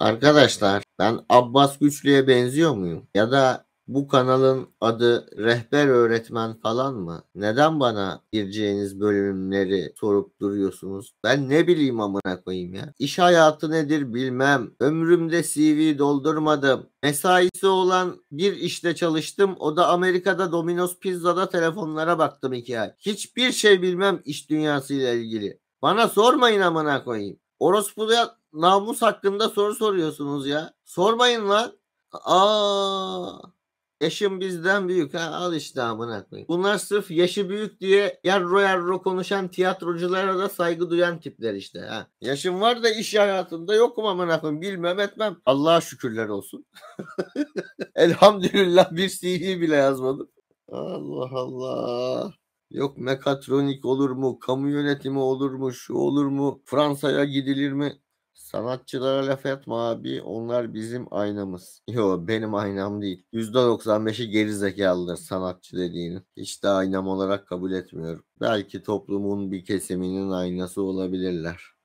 Arkadaşlar ben Abbas Güçlü'ye benziyor muyum? Ya da bu kanalın adı rehber öğretmen falan mı? Neden bana gireceğiniz bölümleri sorup duruyorsunuz? Ben ne bileyim amına koyayım ya. İş hayatı nedir bilmem. Ömrümde CV doldurmadım. Mesaisi olan bir işte çalıştım. O da Amerika'da Domino's Pizza'da telefonlara baktım iki ay. Hiçbir şey bilmem iş dünyasıyla ilgili. Bana sormayın amına koyayım. Orospu'ya namus hakkında soru soruyorsunuz ya. Sormayın lan. Aa, eşim bizden büyük ha al işte amına koyayım. Bunlar sırf yaşı büyük diye yarro yarro konuşan tiyatroculara da saygı duyan tipler işte ha. Yaşım var da iş hayatımda yokum amına koyayım bilmem etmem. Allah'a şükürler olsun. Elhamdülillah bir CV bile yazmadım. Allah Allah. Yok mekatronik olur mu? Kamu yönetimi olur mu? Şu olur mu? Fransa'ya gidilir mi? Sanatçılara laf etme abi. Onlar bizim aynamız. Yo benim aynam değil. %95'i geri zekalıdır sanatçı dediğini. Hiç de aynam olarak kabul etmiyorum. Belki toplumun bir keseminin aynası olabilirler.